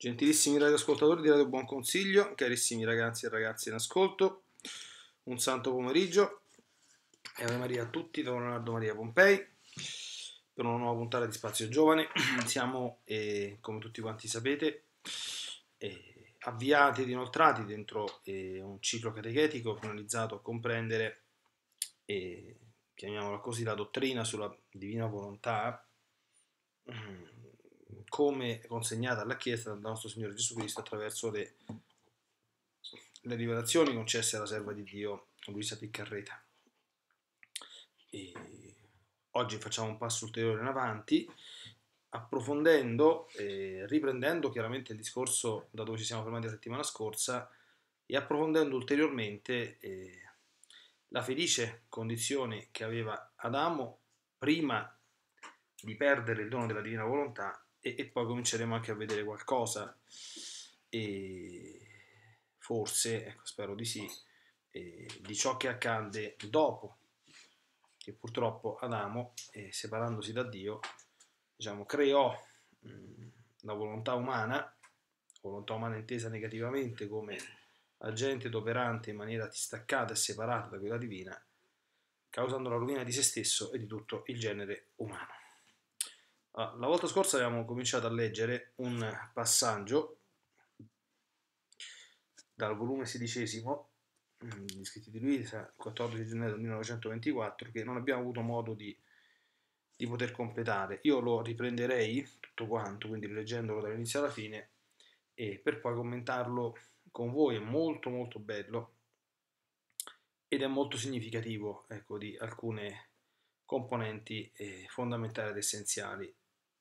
Gentilissimi radioascoltatori di Radio Buon Consiglio, carissimi ragazzi e ragazze in ascolto, un santo pomeriggio e Ave Maria a tutti da Leonardo Maria Pompei per una nuova puntata di Spazio Giovane. Siamo, eh, come tutti quanti sapete, eh, avviati ed inoltrati dentro eh, un ciclo catechetico finalizzato a comprendere, chiamiamola così, la dottrina sulla divina volontà come consegnata alla Chiesa dal nostro Signore Gesù Cristo attraverso le, le rivelazioni concesse alla serva di Dio Luisa Piccarreta. E oggi facciamo un passo ulteriore in avanti, approfondendo e riprendendo chiaramente il discorso da dove ci siamo fermati la settimana scorsa e approfondendo ulteriormente eh, la felice condizione che aveva Adamo prima di perdere il dono della divina volontà e, e poi cominceremo anche a vedere qualcosa e forse, ecco, spero di sì, di ciò che accadde dopo, che purtroppo Adamo, eh, separandosi da Dio, diciamo, creò mh, mm, la volontà umana, volontà umana intesa negativamente come agente operante in maniera distaccata e separata da quella divina, causando la rovina di se stesso e di tutto il genere umano. Ah, la volta scorsa abbiamo cominciato a leggere un passaggio dal volume sedicesimo mm, gli scritti di Luisa, 14 gennaio 1924, che non abbiamo avuto modo di, di, poter completare. Io lo riprenderei tutto quanto, quindi leggendolo dall'inizio alla fine, e per poi commentarlo con voi. È molto molto bello ed è molto significativo ecco, di alcune componenti eh, fondamentali ed essenziali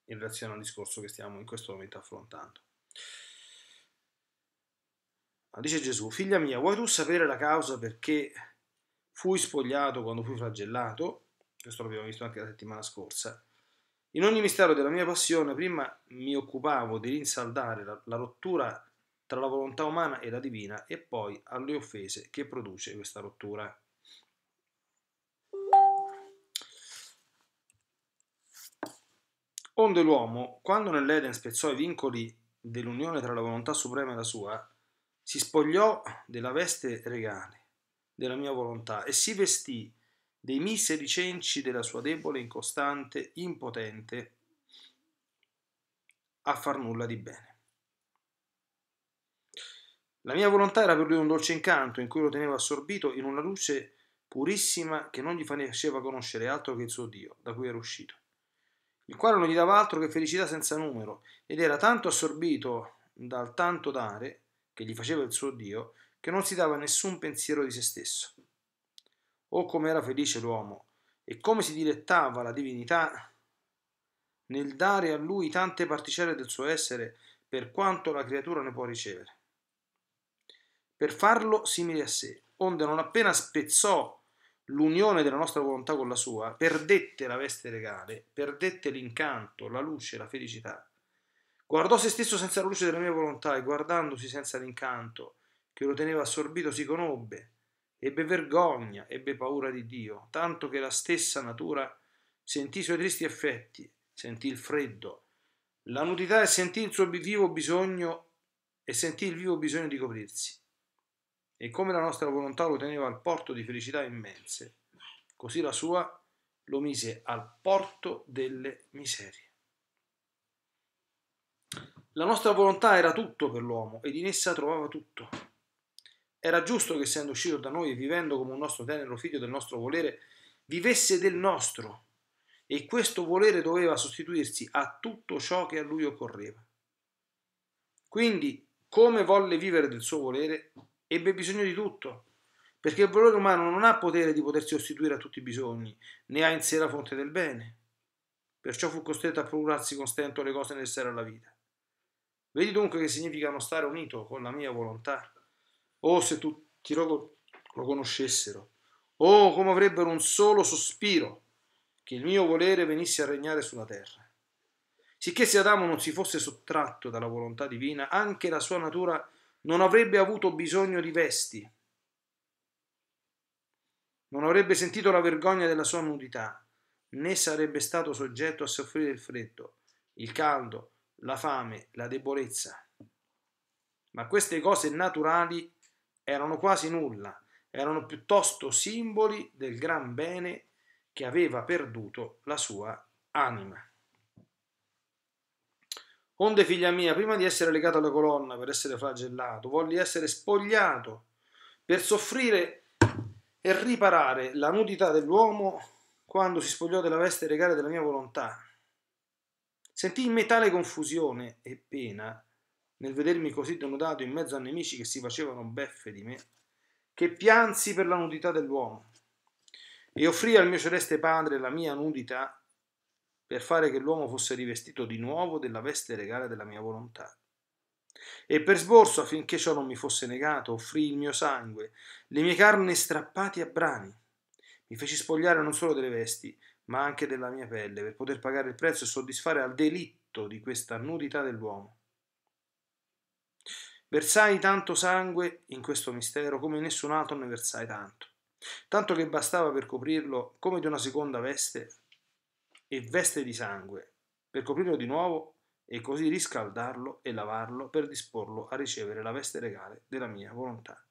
in relazione al discorso che stiamo in questo momento affrontando. dice Gesù, figlia mia, vuoi tu sapere la causa perché fui spogliato quando fui flagellato? Questo l'abbiamo visto anche la settimana scorsa. In ogni mistero della mia passione, prima mi occupavo di rinsaldare la, la rottura tra la volontà umana e la divina e poi alle offese che produce questa rottura. Onde l'uomo, quando nell'Eden spezzò i vincoli dell'unione tra la volontà suprema e la sua, si spogliò della veste regale della mia volontà e si vestì dei miseri cenci della sua debole, incostante, impotente a far nulla di bene. La mia volontà era per lui un dolce incanto in cui lo teneva assorbito in una luce purissima che non gli faceva conoscere altro che il suo Dio, da cui era uscito il quale non gli dava altro che felicità senza numero, ed era tanto assorbito dal tanto dare che gli faceva il suo Dio, che non si dava nessun pensiero di se stesso. Oh, come era felice l'uomo, e come si dilettava la divinità nel dare a lui tante particelle del suo essere per quanto la creatura ne può ricevere. Per farlo simile a sé, onde non appena spezzò l'unione della nostra volontà con la sua, perdette la veste regale, perdette l'incanto, la luce, la felicità. Guardò se stesso senza la luce della mia volontà e guardandosi senza l'incanto che lo teneva assorbito si conobbe, ebbe vergogna, ebbe paura di Dio, tanto che la stessa natura sentì i suoi tristi effetti, sentì il freddo, la nudità e sentì il suo vivo bisogno e sentì il vivo bisogno di coprirsi e come la nostra volontà lo teneva al porto di felicità immense, così la sua lo mise al porto delle miserie. La nostra volontà era tutto per l'uomo ed in essa trovava tutto. Era giusto che essendo uscito da noi e vivendo come un nostro tenero figlio del nostro volere, vivesse del nostro e questo volere doveva sostituirsi a tutto ciò che a lui occorreva. Quindi, come volle vivere del suo volere, ebbe bisogno di tutto, perché il valore umano non ha potere di potersi sostituire a tutti i bisogni, né ha in sé la fonte del bene. Perciò fu costretto a procurarsi con stento le cose necessarie alla vita. Vedi dunque che significa non stare unito con la mia volontà. Oh, se tutti lo, lo conoscessero. Oh, come avrebbero un solo sospiro che il mio volere venisse a regnare sulla terra. Sicché se Adamo non si fosse sottratto dalla volontà divina, anche la sua natura non avrebbe avuto bisogno di vesti, non avrebbe sentito la vergogna della sua nudità, né sarebbe stato soggetto a soffrire il freddo, il caldo, la fame, la debolezza. Ma queste cose naturali erano quasi nulla, erano piuttosto simboli del gran bene che aveva perduto la sua anima. Onde, figlia mia, prima di essere legato alla colonna per essere flagellato, volli essere spogliato per soffrire e riparare la nudità dell'uomo quando si spogliò della veste regale della mia volontà. Sentì in me tale confusione e pena nel vedermi così denudato in mezzo a nemici che si facevano beffe di me, che piansi per la nudità dell'uomo e offrì al mio celeste padre la mia nudità per fare che l'uomo fosse rivestito di nuovo della veste regale della mia volontà. E per sborso, affinché ciò non mi fosse negato, offrì il mio sangue, le mie carni strappate a brani. Mi feci spogliare non solo delle vesti, ma anche della mia pelle, per poter pagare il prezzo e soddisfare al delitto di questa nudità dell'uomo. Versai tanto sangue in questo mistero come nessun altro ne versai tanto, tanto che bastava per coprirlo come di una seconda veste e veste di sangue, per coprirlo di nuovo e così riscaldarlo e lavarlo per disporlo a ricevere la veste regale della mia volontà.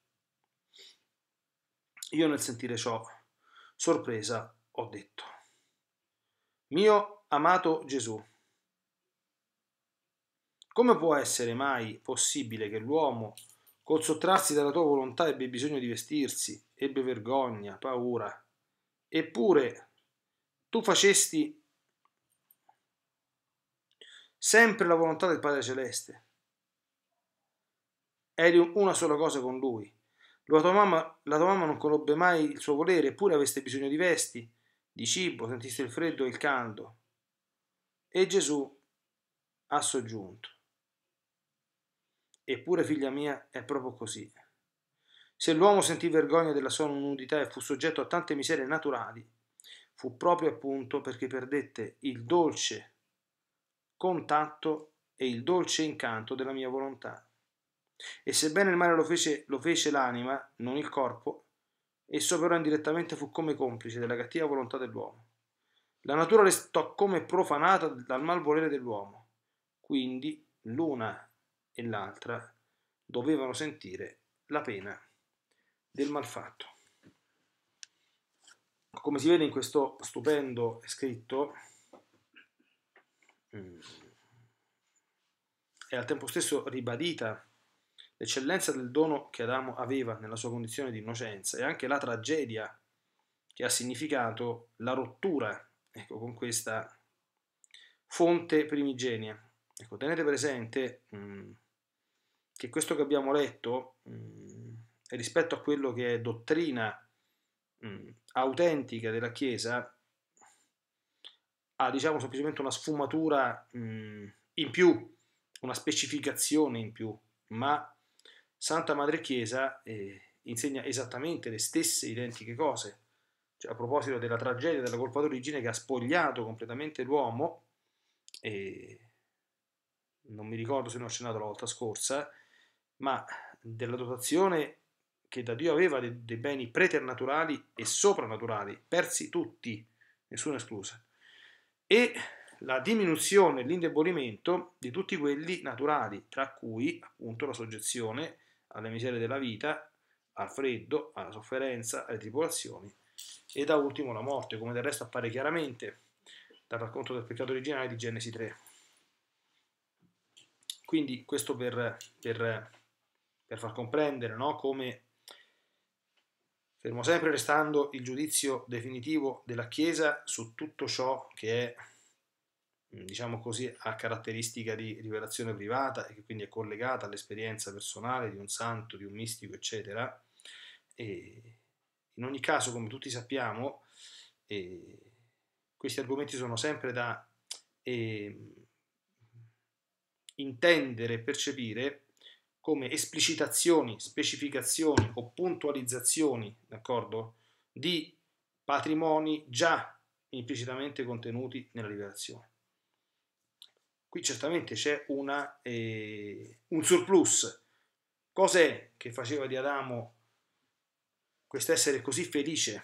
Io nel sentire ciò, sorpresa, ho detto, mio amato Gesù, come può essere mai possibile che l'uomo, col sottrarsi dalla tua volontà, ebbe bisogno di vestirsi, ebbe vergogna, paura, eppure tu facesti sempre la volontà del Padre Celeste. Eri una sola cosa con lui. La tua, mamma, la tua mamma non conobbe mai il suo volere, eppure aveste bisogno di vesti, di cibo, sentiste il freddo e il caldo. E Gesù ha soggiunto. Eppure, figlia mia, è proprio così. Se l'uomo sentì vergogna della sua nudità e fu soggetto a tante miserie naturali, fu proprio appunto perché perdette il dolce contatto e il dolce incanto della mia volontà. E sebbene il male lo fece, lo fece l'anima, non il corpo, esso però indirettamente fu come complice della cattiva volontà dell'uomo. La natura restò come profanata dal malvolere dell'uomo, quindi l'una e l'altra dovevano sentire la pena del malfatto. Come si vede in questo stupendo scritto, e al tempo stesso ribadita l'eccellenza del dono che Adamo aveva nella sua condizione di innocenza e anche la tragedia che ha significato la rottura ecco, con questa fonte primigenia. Ecco, tenete presente mh, mm, che questo che abbiamo letto mh, mm, rispetto a quello che è dottrina mh, mm, autentica della Chiesa ha diciamo semplicemente una sfumatura mh, mhmm, in più, una specificazione in più, ma Santa Madre Chiesa eh, insegna esattamente le stesse identiche cose. Cioè, a proposito della tragedia della colpa d'origine che ha spogliato completamente l'uomo, eh, non mi ricordo se ne ho accennato la volta scorsa, ma della dotazione che da Dio aveva dei, dei beni preternaturali e soprannaturali, persi tutti, nessuno escluso e la diminuzione l'indebolimento di tutti quelli naturali, tra cui appunto la soggezione alle miserie della vita, al freddo, alla sofferenza, alle tribolazioni e da ultimo la morte, come del resto appare chiaramente dal racconto del peccato originale di Genesi 3. Quindi questo per, per, per far comprendere no, come fermo sempre restando il giudizio definitivo della Chiesa su tutto ciò che è, mm, diciamo così, a caratteristica di rivelazione privata e che quindi è collegata all'esperienza personale di un santo, di un mistico, eccetera. E in ogni caso, come tutti sappiamo, eh, questi argomenti sono sempre da eh, intendere e percepire come esplicitazioni, specificazioni o puntualizzazioni di patrimoni già implicitamente contenuti nella liberazione. Qui certamente c'è eh, un surplus. Cos'è che faceva di Adamo quest'essere così felice,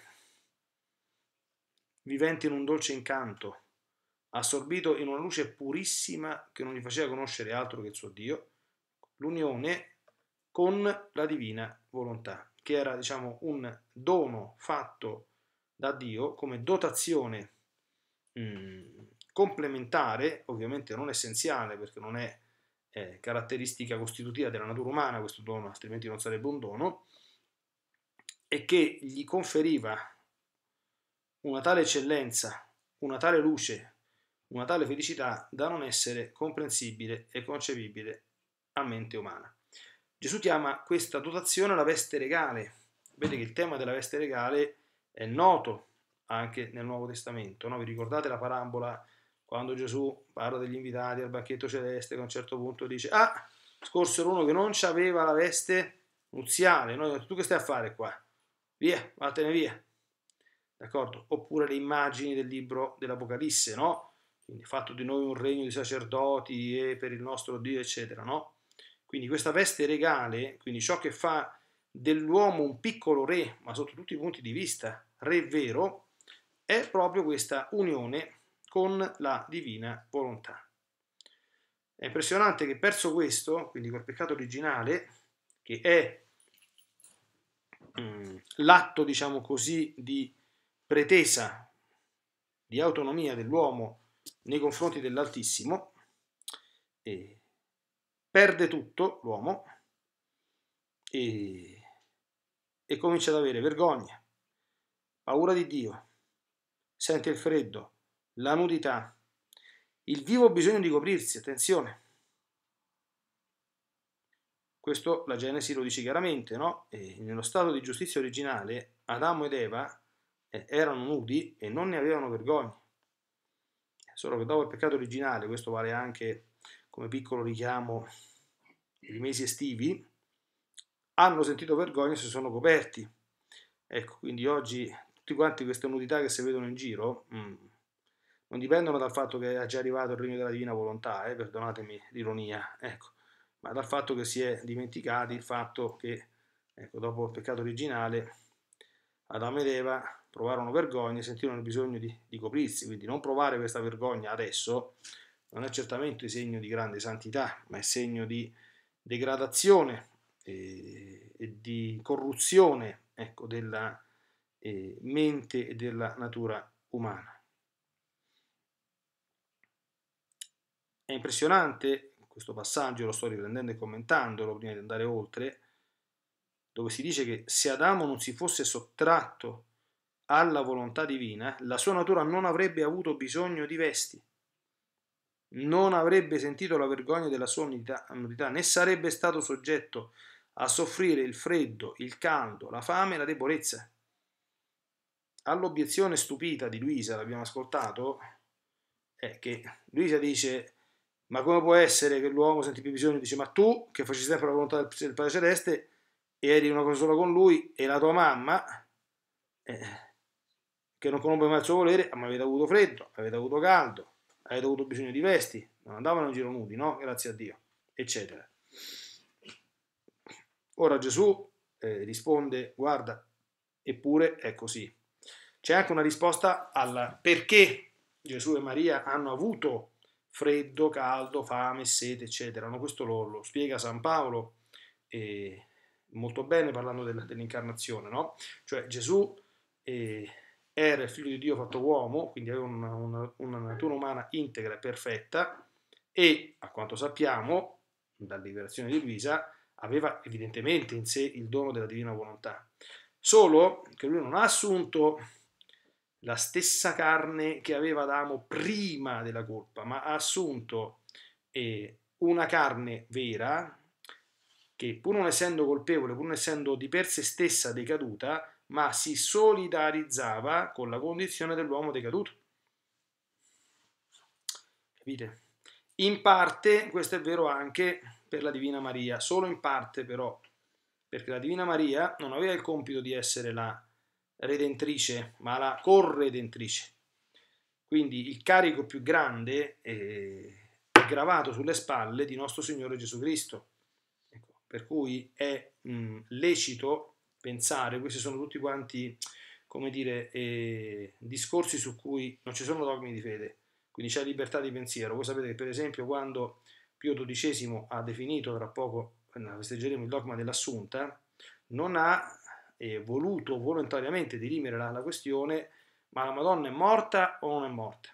vivente in un dolce incanto, assorbito in una luce purissima che non gli faceva conoscere altro che il suo Dio? l'unione con la divina volontà, che era diciamo, un dono fatto da Dio come dotazione mh, mm, complementare, ovviamente non essenziale perché non è eh, caratteristica costitutiva della natura umana questo dono, altrimenti non sarebbe un dono, e che gli conferiva una tale eccellenza, una tale luce, una tale felicità da non essere comprensibile e concepibile a mente umana. Gesù chiama questa dotazione la veste regale. Vedete che il tema della veste regale è noto anche nel Nuovo Testamento. No? Vi ricordate la parabola quando Gesù parla degli invitati al banchetto celeste, che a un certo punto dice, ah, scorsero uno che non aveva la veste nuziale, no? tu che stai a fare qua? Via, vattene via. D'accordo? Oppure le immagini del libro dell'Apocalisse, no? Quindi fatto di noi un regno di sacerdoti e per il nostro Dio, eccetera, no? Quindi questa veste regale, quindi ciò che fa dell'uomo un piccolo re, ma sotto tutti i punti di vista, re vero, è proprio questa unione con la divina volontà. È impressionante che perso questo, quindi col peccato originale, che è um, l'atto, diciamo così, di pretesa di autonomia dell'uomo nei confronti dell'Altissimo, eh, perde tutto l'uomo e, e comincia ad avere vergogna, paura di Dio, sente il freddo, la nudità, il vivo bisogno di coprirsi, attenzione. Questo la Genesi lo dice chiaramente, no? E nello stato di giustizia originale Adamo ed Eva eh, erano nudi e non ne avevano vergogna. Solo che dopo il peccato originale, questo vale anche come piccolo richiamo i mesi estivi, hanno sentito vergogna e si sono coperti. Ecco, quindi oggi tutti quanti queste nudità che si vedono in giro mm, non dipendono dal fatto che è già arrivato il regno della divina volontà, eh, perdonatemi l'ironia, ecco, ma dal fatto che si è dimenticati il fatto che ecco, dopo il peccato originale Adamo ed Eva provarono vergogna e sentirono il bisogno di, di coprirsi, quindi non provare questa vergogna adesso non è certamente segno di grande santità, ma è segno di degradazione e, e di corruzione ecco, della eh, mente e della natura umana. È impressionante questo passaggio, lo sto riprendendo e commentandolo prima di andare oltre, dove si dice che se Adamo non si fosse sottratto alla volontà divina, la sua natura non avrebbe avuto bisogno di vesti non avrebbe sentito la vergogna della sua nudità, nudità né sarebbe stato soggetto a soffrire il freddo, il caldo, la fame e la debolezza. All'obiezione stupita di Luisa, l'abbiamo ascoltato, è che Luisa dice ma come può essere che l'uomo senti più bisogno? Dice, ma tu che facci sempre la volontà del Padre Celeste e eri una cosa sola con lui e la tua mamma, eh, che non conobbe mai il suo volere, ma avete avuto freddo, avete avuto caldo, avete avuto bisogno di vesti, non andavano in giro nudi, no? Grazie a Dio, eccetera. Ora Gesù eh, risponde, guarda, eppure è così. C'è anche una risposta al perché Gesù e Maria hanno avuto freddo, caldo, fame, sete, eccetera. No, questo lo, lo, spiega San Paolo eh, molto bene parlando del, dell'incarnazione, no? Cioè Gesù eh, era il figlio di Dio fatto uomo, quindi aveva una, una, una natura umana integra e perfetta e, a quanto sappiamo, dalla liberazione di Luisa, aveva evidentemente in sé il dono della divina volontà. Solo che lui non ha assunto la stessa carne che aveva Adamo prima della colpa, ma ha assunto eh, una carne vera che pur non essendo colpevole, pur non essendo di per sé stessa decaduta, ma si solidarizzava con la condizione dell'uomo decaduto. Capite? In parte questo è vero anche per la Divina Maria, solo in parte però, perché la Divina Maria non aveva il compito di essere la redentrice, ma la corredentrice. Quindi il carico più grande è gravato sulle spalle di nostro Signore Gesù Cristo. Ecco, per cui è mh, lecito pensare, questi sono tutti quanti, come dire, eh, discorsi su cui non ci sono dogmi di fede, quindi c'è libertà di pensiero. Voi sapete che per esempio quando Pio XII ha definito, tra poco eh, festeggeremo il dogma dell'assunta, non ha eh, voluto volontariamente dirimere la, la questione ma la Madonna è morta o non è morta?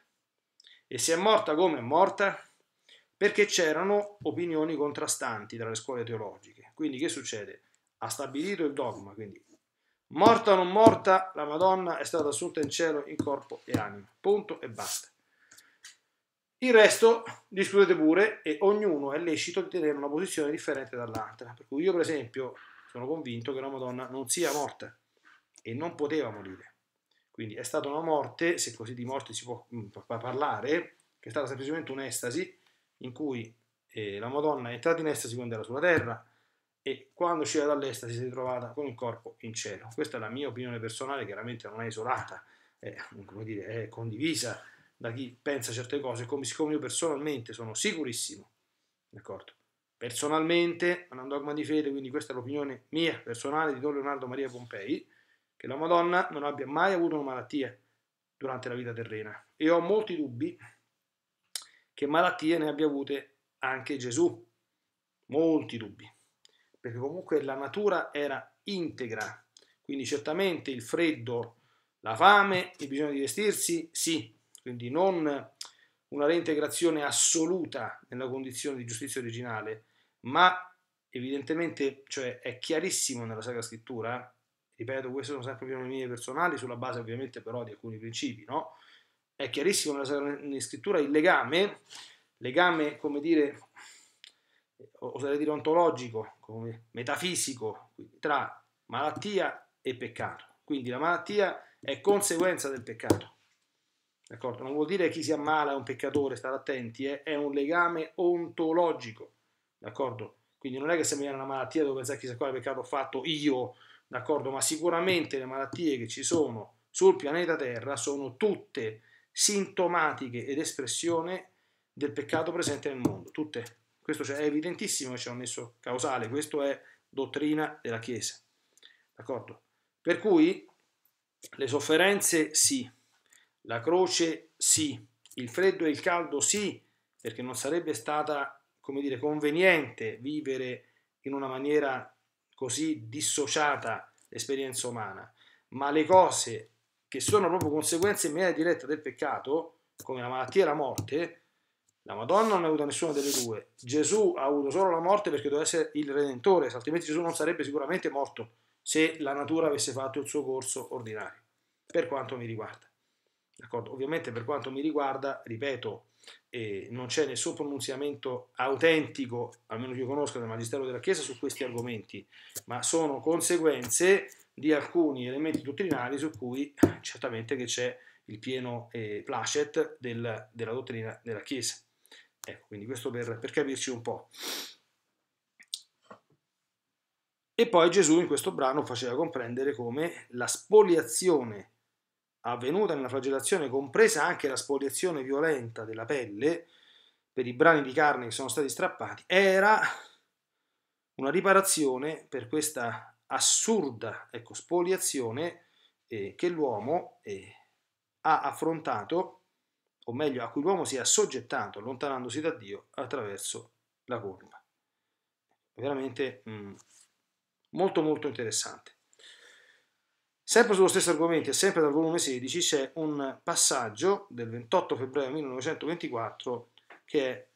E se è morta come è morta? Perché c'erano opinioni contrastanti tra le scuole teologiche. Quindi che succede? ha stabilito il dogma, quindi morta o non morta, la Madonna è stata assunta in cielo in corpo e anima, punto e basta. Il resto discutete pure e ognuno è lecito di tenere una posizione differente dall'altra, per cui io per esempio sono convinto che la Madonna non sia morta e non poteva morire. Quindi è stata una morte, se così di morte si può mm, parlare, che è stata semplicemente un'estasi in cui eh, la Madonna è entrata in estasi quando era sulla terra, e quando usciva dall'estasi si è trovata con il corpo in cielo. Questa è la mia opinione personale, chiaramente non è isolata, è, dire, è condivisa da chi pensa certe cose, come, siccome io personalmente sono sicurissimo, d'accordo? Personalmente, non è un dogma di fede, quindi questa è l'opinione mia personale di Don Leonardo Maria Pompei, che la Madonna non abbia mai avuto una malattia durante la vita terrena. E ho molti dubbi che malattie ne abbia avute anche Gesù. Molti dubbi perché comunque la natura era integra, quindi certamente il freddo, la fame, il bisogno di vestirsi, sì, quindi non una reintegrazione assoluta nella condizione di giustizia originale, ma evidentemente, cioè è chiarissimo nella Sacra Scrittura, ripeto, queste sono sempre opinioni mie personali, sulla base ovviamente però di alcuni principi, no? È chiarissimo nella Sacra Scrittura il legame, legame, come dire, oserei dire ontologico, metafisico, tra malattia e peccato. Quindi la malattia è conseguenza del peccato. D'accordo? Non vuol dire che chi si ammala è un peccatore, stare attenti, eh? è un legame ontologico. D'accordo? Quindi non è che se mi viene una malattia devo pensare chissà quale peccato ho fatto io, d'accordo? Ma sicuramente le malattie che ci sono sul pianeta Terra sono tutte sintomatiche ed espressione del peccato presente nel mondo, tutte questo cioè, è evidentissimo che c'è un nesso causale, questo è dottrina della Chiesa. D'accordo? Per cui le sofferenze sì, la croce sì, il freddo e il caldo sì, perché non sarebbe stata, come dire, conveniente vivere in una maniera così dissociata l'esperienza umana, ma le cose che sono proprio conseguenze in maniera diretta del peccato, come la malattia e la morte, la Madonna non ha avuto nessuna delle due. Gesù ha avuto solo la morte perché doveva essere il Redentore, altrimenti Gesù non sarebbe sicuramente morto se la natura avesse fatto il suo corso ordinario, per quanto mi riguarda. D'accordo? Ovviamente per quanto mi riguarda, ripeto, eh, non c'è nessun pronunziamento autentico, almeno che io conosca, del Magistero della Chiesa su questi argomenti, ma sono conseguenze di alcuni elementi dottrinali su cui eh, certamente che c'è il pieno eh, placet del, della dottrina della Chiesa. Ecco, quindi questo per, per capirci un po'. E poi Gesù in questo brano faceva comprendere come la spoliazione avvenuta nella flagellazione, compresa anche la spoliazione violenta della pelle per i brani di carne che sono stati strappati, era una riparazione per questa assurda ecco, spoliazione eh, che l'uomo eh, ha affrontato o meglio a cui l'uomo si è assoggettato allontanandosi da Dio attraverso la colpa. Veramente mm, molto molto interessante. Sempre sullo stesso argomento e sempre dal volume 16 c'è un passaggio del 28 febbraio 1924 che è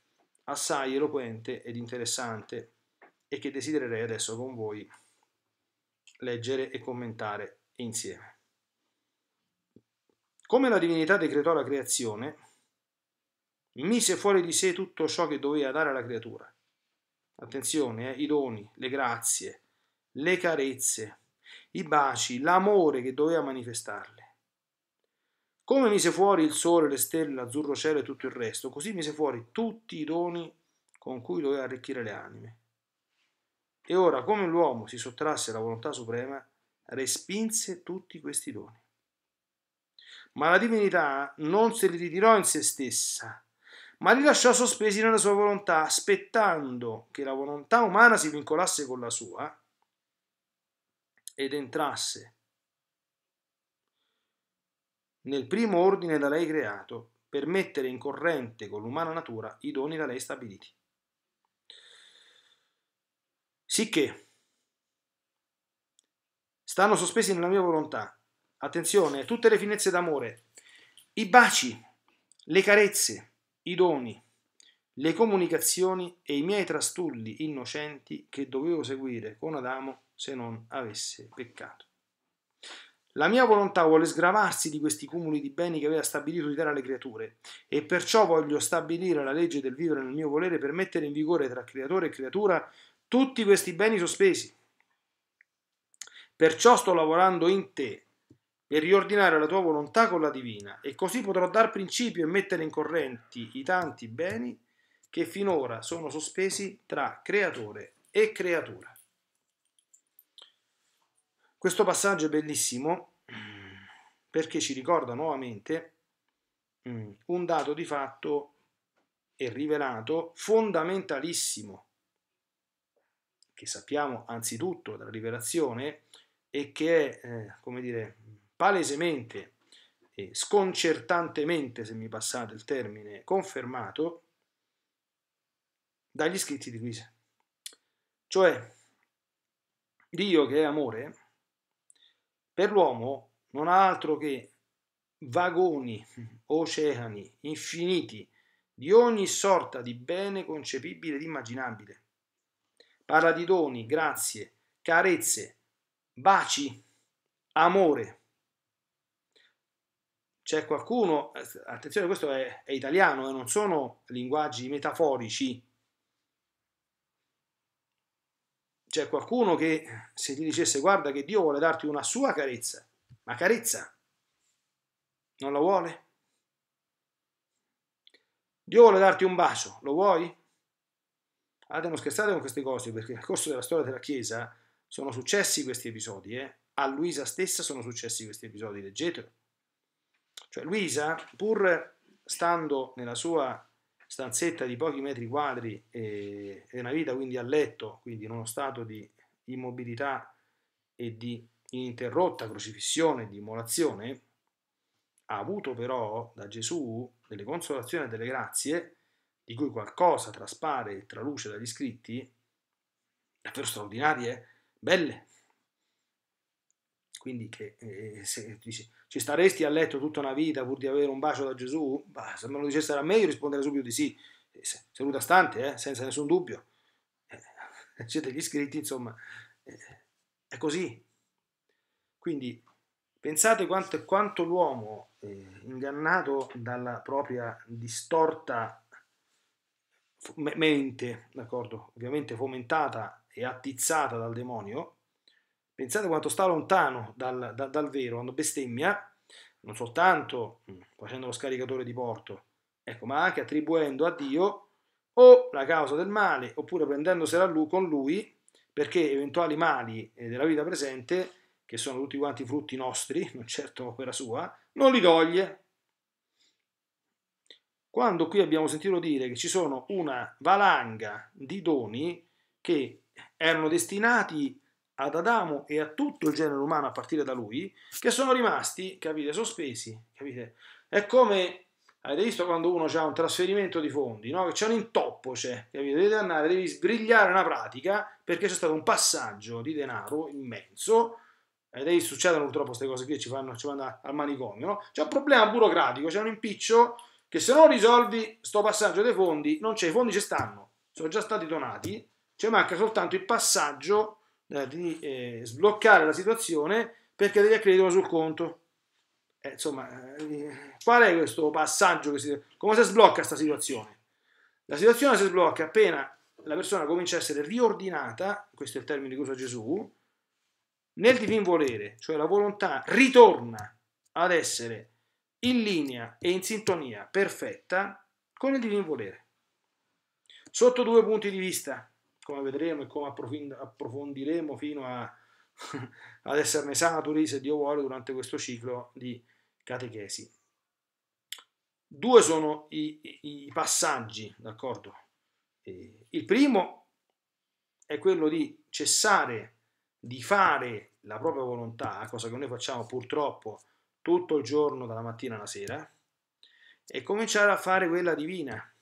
assai eloquente ed interessante e che desidererei adesso con voi leggere e commentare insieme. Come la divinità decretò la creazione, mise fuori di sé tutto ciò che doveva dare alla creatura. Attenzione, eh, i doni, le grazie, le carezze, i baci, l'amore che doveva manifestarle. Come mise fuori il sole, le stelle, l'azzurro cielo e tutto il resto, così mise fuori tutti i doni con cui doveva arricchire le anime. E ora, come l'uomo si sottrasse alla volontà suprema, respinse tutti questi doni ma la divinità non se li ritirò in se stessa, ma li lasciò sospesi nella sua volontà, aspettando che la volontà umana si vincolasse con la sua ed entrasse nel primo ordine da lei creato per mettere in corrente con l'umana natura i doni da lei stabiliti. Sicché stanno sospesi nella mia volontà, attenzione, tutte le finezze d'amore, i baci, le carezze, i doni, le comunicazioni e i miei trastulli innocenti che dovevo seguire con Adamo se non avesse peccato. La mia volontà vuole sgravarsi di questi cumuli di beni che aveva stabilito di dare alle creature, e perciò voglio stabilire la legge del vivere nel mio volere per mettere in vigore tra creatore e creatura tutti questi beni sospesi. Perciò sto lavorando in te e riordinare la tua volontà con la divina, e così potrò dar principio e mettere in correnti i tanti beni che finora sono sospesi tra creatore e creatura. Questo passaggio è bellissimo perché ci ricorda nuovamente mm, un dato di fatto e rivelato fondamentalissimo che sappiamo anzitutto dalla rivelazione e che è, eh, come dire, palesemente e sconcertantemente, se mi passate il termine, confermato dagli scritti di Luisa. Cioè, Dio che è amore, per l'uomo non ha altro che vagoni, oceani, infiniti, di ogni sorta di bene concepibile ed immaginabile. Parla di doni, grazie, carezze, baci, amore c'è qualcuno, attenzione questo è, è italiano e eh, non sono linguaggi metaforici, c'è qualcuno che se ti dicesse guarda che Dio vuole darti una sua carezza, ma carezza, non la vuole? Dio vuole darti un bacio, lo vuoi? Guardate, non scherzate con queste cose, perché nel corso della storia della Chiesa sono successi questi episodi, eh? a Luisa stessa sono successi questi episodi, leggetelo cioè Luisa, pur stando nella sua stanzetta di pochi metri quadri e, e una vita quindi a letto, quindi in uno stato di immobilità e di ininterrotta crocifissione e di immolazione, ha avuto però da Gesù delle consolazioni e delle grazie, di cui qualcosa traspare e traluce dagli scritti, davvero straordinarie, eh? belle. Quindi che eh, se, dice, ci staresti a letto tutta una vita pur di avere un bacio da Gesù? Bah, se me lo dicessero a me io risponderei subito di sì, eh, seduta stante, eh, senza nessun dubbio. Eh, siete gli iscritti, insomma, eh, è così. Quindi pensate quanto, quanto l'uomo, ingannato dalla propria distorta mente, d'accordo? ovviamente fomentata e attizzata dal demonio, Pensate quanto sta lontano dal, dal, dal vero quando bestemmia, non soltanto mm, facendo lo scaricatore di porto, ecco, ma anche attribuendo a Dio o la causa del male, oppure prendendosela lui, con lui, perché eventuali mali eh, della vita presente, che sono tutti quanti frutti nostri, non certo opera sua, non li toglie. Quando qui abbiamo sentito dire che ci sono una valanga di doni che erano destinati ad Adamo e a tutto il genere umano a partire da lui, che sono rimasti, capite, sospesi, capite? È come, avete visto quando uno ha un trasferimento di fondi, no? c'è un intoppo, c'è, capite? Devi andare, devi sbrigliare una pratica perché c'è stato un passaggio di denaro immenso, ed è succedono purtroppo queste cose qui, ci fanno, ci fanno al manicomio, no? C'è un problema burocratico, c'è un impiccio che se non risolvi sto passaggio dei fondi, non c'è, i fondi ci stanno, sono già stati donati, ci manca soltanto il passaggio eh, di eh, sbloccare la situazione perché devi accredito sul conto. Eh, insomma, eh, qual è questo passaggio? Si, come si sblocca questa situazione? La situazione si sblocca appena la persona comincia a essere riordinata, questo è il termine che usa Gesù, nel divin volere, cioè la volontà ritorna ad essere in linea e in sintonia perfetta con il divin volere. Sotto due punti di vista, come vedremo e come approfondiremo fino a, ad esserne saturi, se Dio vuole, durante questo ciclo di catechesi. Due sono i, i, i passaggi, d'accordo? Il primo è quello di cessare di fare la propria volontà, cosa che noi facciamo purtroppo tutto il giorno, dalla mattina alla sera, e cominciare a fare quella divina,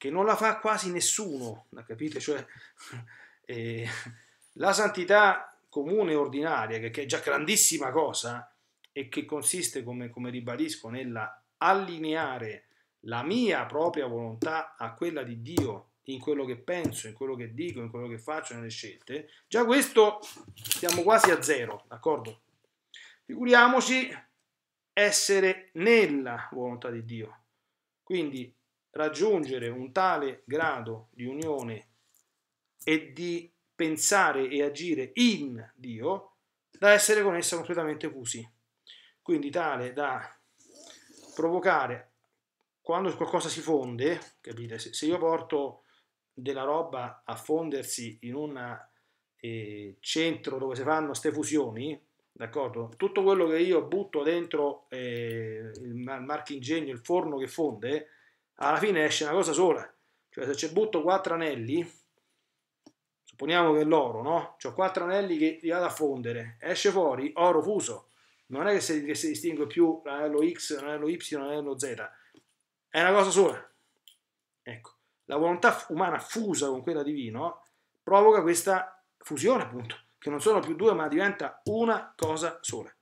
che non la fa quasi nessuno, capite? Cioè, eh, la santità comune e ordinaria, che, è già grandissima cosa, e che consiste, come, come ribadisco, nella allineare la mia propria volontà a quella di Dio in quello che penso, in quello che dico, in quello che faccio, nelle scelte, già questo siamo quasi a zero, d'accordo? Figuriamoci essere nella volontà di Dio. Quindi raggiungere un tale grado di unione e di pensare e agire in Dio, da essere con essa completamente fusi. Quindi tale da provocare, quando qualcosa si fonde, capite? Se io porto della roba a fondersi in un eh, centro dove si fanno queste fusioni, d'accordo? Tutto quello che io butto dentro eh, il marchingegno, il forno che fonde, alla fine esce una cosa sola. Cioè se ci butto quattro anelli, supponiamo che è l'oro, no? Ho quattro anelli che li vado a fondere, esce fuori oro fuso. Non è che si, che si distingue più l'anello X, l'anello Y, l'anello Z. È una cosa sola. Ecco, la volontà umana fusa con quella divina provoca questa fusione, appunto, che non sono più due ma diventa una cosa sola.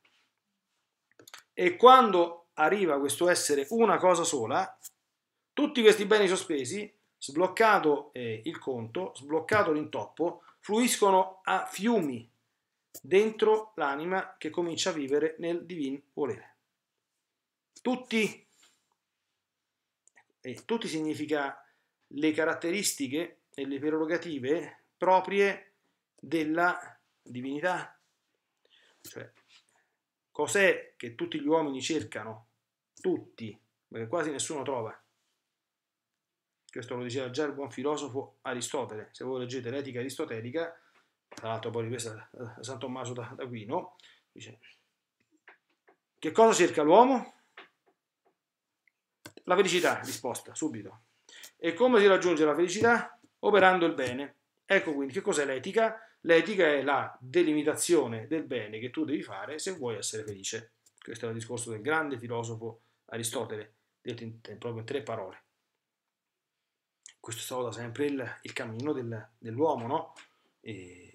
E quando arriva questo essere una cosa sola, tutti questi beni sospesi, sbloccato eh, il conto, sbloccato l'intoppo, fluiscono a fiumi dentro l'anima che comincia a vivere nel divin volere. Tutti, eh, tutti significa le caratteristiche e le prerogative proprie della divinità. Cioè, cos'è che tutti gli uomini cercano? Tutti, perché quasi nessuno trova. Questo lo diceva già il buon filosofo Aristotele. Se voi leggete l'etica aristotelica, tra l'altro poi questa da San Tommaso d'Aquino, dice che cosa cerca l'uomo? La felicità, risposta, subito. E come si raggiunge la felicità? Operando il bene. Ecco quindi che cos'è l'etica? L'etica è la delimitazione del bene che tu devi fare se vuoi essere felice. Questo è il discorso del grande filosofo Aristotele, detto in, proprio in tre parole questo è stato sempre il, il cammino del, dell'uomo, no? E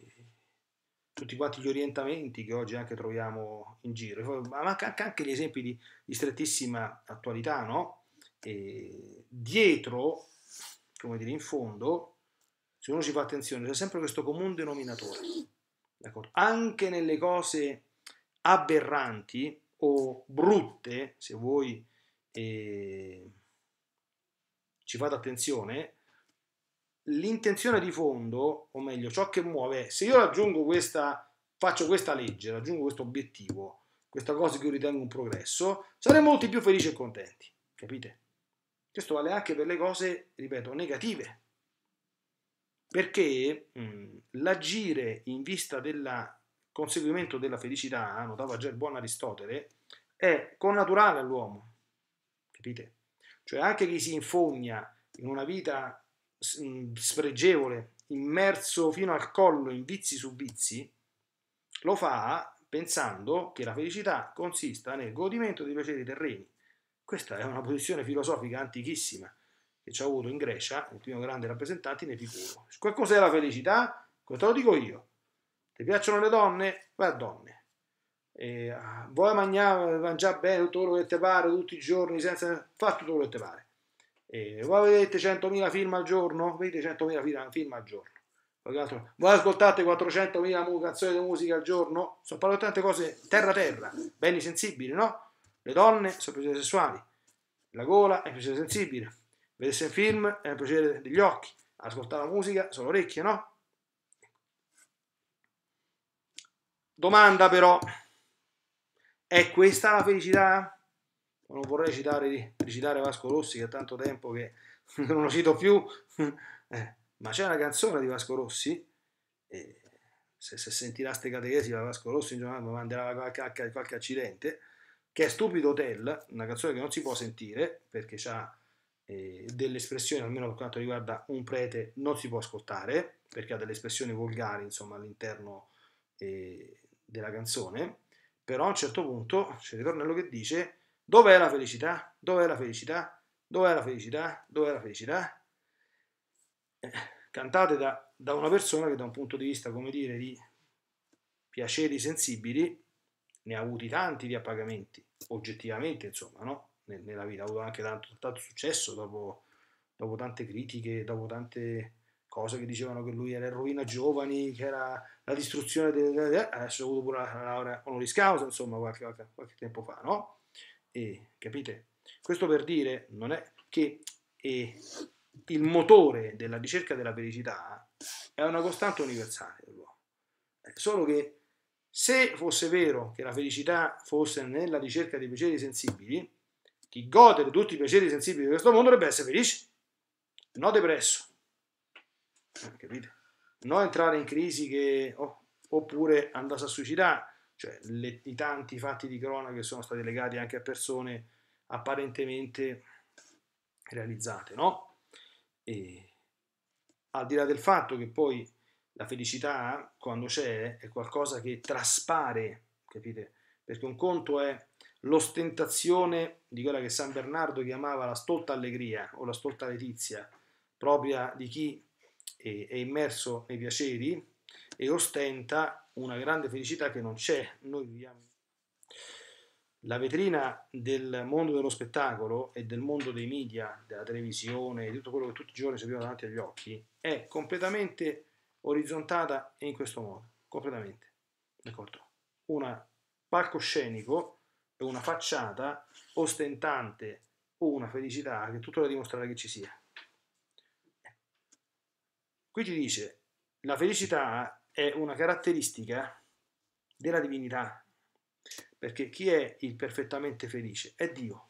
tutti quanti gli orientamenti che oggi anche troviamo in giro, ma anche, anche gli esempi di, di strettissima attualità, no? E dietro, come dire, in fondo, se uno ci fa attenzione, c'è sempre questo comune denominatore, d'accordo? Anche nelle cose aberranti o brutte, se vuoi... Eh, ci fate attenzione, l'intenzione di fondo, o meglio, ciò che muove, se io raggiungo questa, faccio questa legge, raggiungo questo obiettivo, questa cosa che io ritengo un progresso, saremo molti più felici e contenti, capite? Questo vale anche per le cose, ripeto, negative, perché mh, mm, l'agire in vista del conseguimento della felicità, notava già il buon Aristotele, è connaturale all'uomo, capite? Cioè anche chi si infogna in una vita spregevole, immerso fino al collo in vizi su vizi, lo fa pensando che la felicità consista nel godimento dei piaceri terreni. Questa è una posizione filosofica antichissima che ci ha avuto in Grecia il primo grande rappresentante in Epicuro. Cos'è la felicità? Questo lo dico io. Ti piacciono le donne? Vai a donne eh, vuoi mangiare, mangiare bene tutto quello che ti pare tutti i giorni, senza, fare tutto quello che ti pare. Eh, vuoi vedete 100.000 film al giorno? Vedete 100.000 film al giorno. Voi ascoltate 400.000 canzoni di musica al giorno? sono parlando tante cose terra-terra, belli sensibili, no? Le donne sono piaceri sessuali, la gola è piacere sensibile, vedersi un film è un piacere degli occhi, ascoltare la musica sono orecchie, no? Domanda però, è questa la felicità? Non vorrei citare, citare Vasco Rossi, che è tanto tempo che non lo cito più, eh, ma c'è una canzone di Vasco Rossi, eh, se, se sentirà ste catechesi da Vasco Rossi in giornata manderà qualche, qualche accidente, che è Stupido Hotel, una canzone che non si può sentire perché ha eh, delle espressioni, almeno per quanto riguarda un prete, non si può ascoltare perché ha delle espressioni volgari insomma, all'interno eh, della canzone. Però a un certo punto c'è il ritornello che dice dov'è la felicità? Dov'è la felicità? Dov'è la felicità? Dov'è la felicità? Eh, cantate da, da una persona che da un punto di vista, come dire, di piaceri sensibili, ne ha avuti tanti di appagamenti, oggettivamente insomma, no? nella vita, ha avuto anche tanto, tanto successo dopo, dopo tante critiche, dopo tante cose che dicevano che lui era eroina giovani, che era la distruzione del... adesso ho avuto pure la laurea honoris causa, insomma, qualche, qualche, qualche tempo fa, no? E, capite? Questo per dire non è che e, il motore della ricerca della felicità è una costante universale dell'uomo. Solo che se fosse vero che la felicità fosse nella ricerca dei piaceri sensibili, chi gode di tutti i piaceri sensibili di questo mondo dovrebbe essere felice, non depresso capite? Non entrare in crisi che, oh, oppure andare a suicidare, cioè le, i tanti fatti di crona che sono stati legati anche a persone apparentemente realizzate, no? E, al di là del fatto che poi la felicità, quando c'è, è qualcosa che traspare, capite? Perché un conto è l'ostentazione di quella che San Bernardo chiamava la stolta allegria o la stolta letizia, propria di chi è immerso nei piaceri e ostenta una grande felicità che non c'è. Noi viviamo. La vetrina del mondo dello spettacolo e del mondo dei media, della televisione, di tutto quello che tutti i giorni ci abbiamo davanti agli occhi, è completamente orizzontata in questo modo, completamente. D'accordo? Un palcoscenico e una facciata ostentante una felicità che tutto da dimostrare che ci sia. Qui ci dice, la felicità è una caratteristica della divinità, perché chi è il perfettamente felice? È Dio.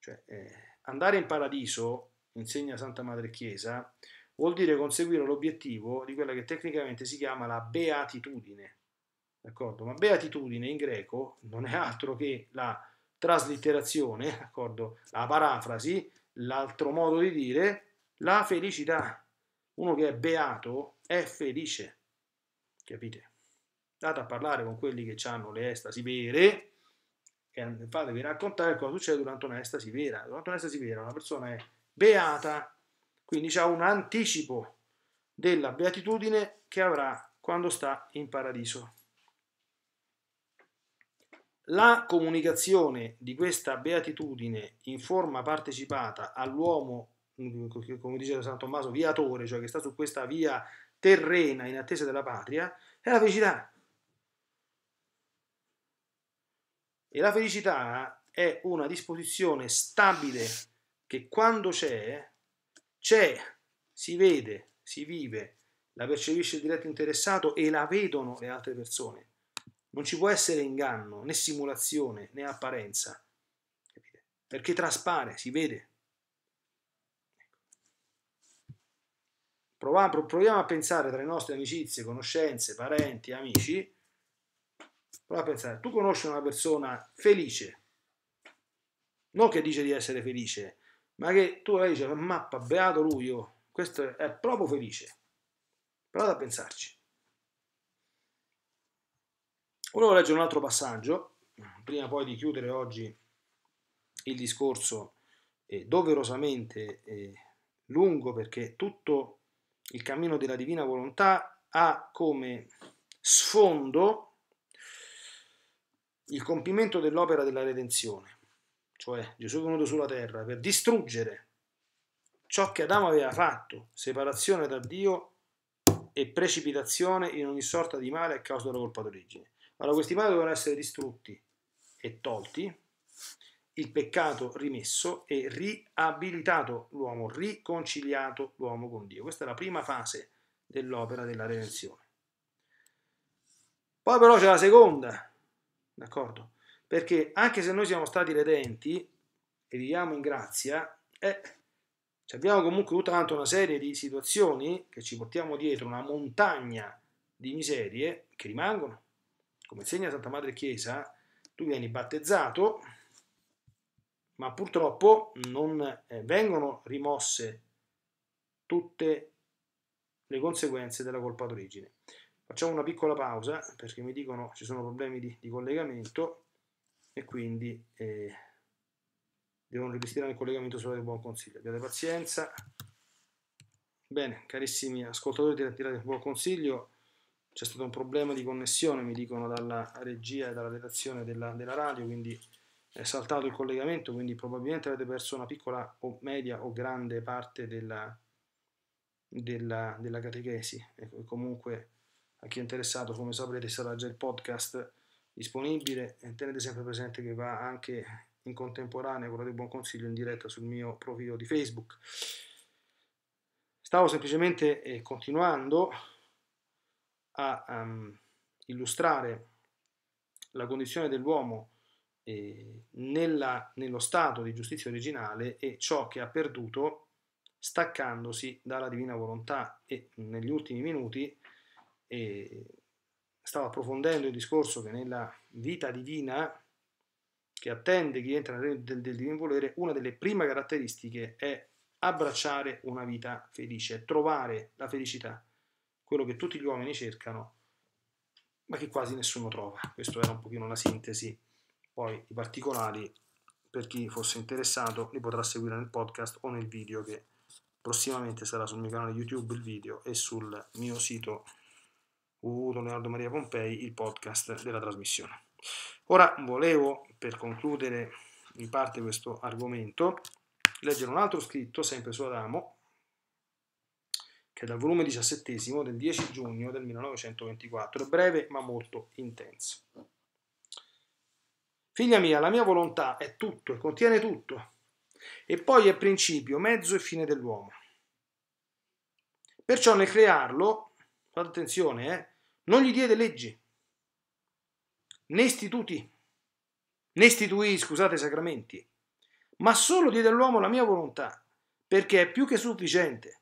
Cioè, eh, andare in paradiso, insegna Santa Madre Chiesa, vuol dire conseguire l'obiettivo di quella che tecnicamente si chiama la beatitudine. D'accordo? Ma beatitudine in greco non è altro che la traslitterazione, d'accordo? la parafrasi, l'altro modo di dire, la felicità. Uno che è beato è felice, capite? Andate a parlare con quelli che hanno le estasi vere e fatevi raccontare cosa succede durante un'estasi vera. Durante un'estasi vera una persona è beata, quindi ha un anticipo della beatitudine che avrà quando sta in paradiso. La comunicazione di questa beatitudine in forma partecipata all'uomo come diceva San Tommaso, viatore, cioè che sta su questa via terrena in attesa della patria, è la felicità. E la felicità è una disposizione stabile che quando c'è, c'è, si vede, si vive, la percepisce il diretto interessato e la vedono le altre persone. Non ci può essere inganno, né simulazione, né apparenza, perché traspare, si vede. Proviamo, proviamo a pensare tra le nostre amicizie, conoscenze, parenti, amici. Prova a pensare, tu conosci una persona felice, non che dice di essere felice, ma che tu la dici, mappa, beato lui, oh, questo è proprio felice. Provate a pensarci. Ora volevo leggere un altro passaggio, prima poi di chiudere oggi il discorso eh, doverosamente eh, lungo perché tutto il cammino della divina volontà ha come sfondo il compimento dell'opera della redenzione, cioè Gesù è venuto sulla terra per distruggere ciò che Adamo aveva fatto, separazione da Dio e precipitazione in ogni sorta di male a causa della colpa d'origine. Allora questi mali devono essere distrutti e tolti il peccato rimesso e riabilitato l'uomo, riconciliato l'uomo con Dio. Questa è la prima fase dell'opera della redenzione. Poi però c'è la seconda, d'accordo? Perché anche se noi siamo stati redenti e viviamo in grazia, eh, abbiamo comunque tutta una serie di situazioni che ci portiamo dietro, una montagna di miserie che rimangono. Come insegna Santa Madre Chiesa, tu vieni battezzato, ma purtroppo non eh, vengono rimosse tutte le conseguenze della colpa d'origine. Facciamo una piccola pausa perché mi dicono ci sono problemi di, di collegamento e quindi eh, devono ripristinare il collegamento solo del buon consiglio. Abbiate pazienza. Bene, carissimi ascoltatori di Radio Buon Consiglio, c'è stato un problema di connessione, mi dicono dalla regia e dalla redazione della, della radio, quindi è saltato il collegamento, quindi probabilmente avete perso una piccola o media o grande parte della, della, della catechesi. Ecco, e comunque a chi è interessato, come saprete, sarà già il podcast disponibile. E tenete sempre presente che va anche in contemporanea quello del buon consiglio in diretta sul mio profilo di Facebook. Stavo semplicemente eh, continuando a um, illustrare la condizione dell'uomo eh, nella, nello stato di giustizia originale e ciò che ha perduto staccandosi dalla divina volontà e negli ultimi minuti eh, stavo approfondendo il discorso che nella vita divina che attende chi entra nel regno del, del divino volere, una delle prime caratteristiche è abbracciare una vita felice, trovare la felicità, quello che tutti gli uomini cercano, ma che quasi nessuno trova. questo era un pochino la sintesi poi i particolari, per chi fosse interessato, li potrà seguire nel podcast o nel video che prossimamente sarà sul mio canale YouTube il video e sul mio sito www.leonardo Maria Pompei il podcast della trasmissione. Ora volevo, per concludere in parte questo argomento, leggere un altro scritto, sempre su Adamo, che è dal volume 17 del 10 giugno del 1924, breve ma molto intenso. Figlia mia, la mia volontà è tutto e contiene tutto. E poi è principio, mezzo e fine dell'uomo. Perciò nel crearlo, fate attenzione, eh, non gli diede leggi, né istituti, né istituì, scusate, sacramenti, ma solo diede all'uomo la mia volontà, perché è più che sufficiente,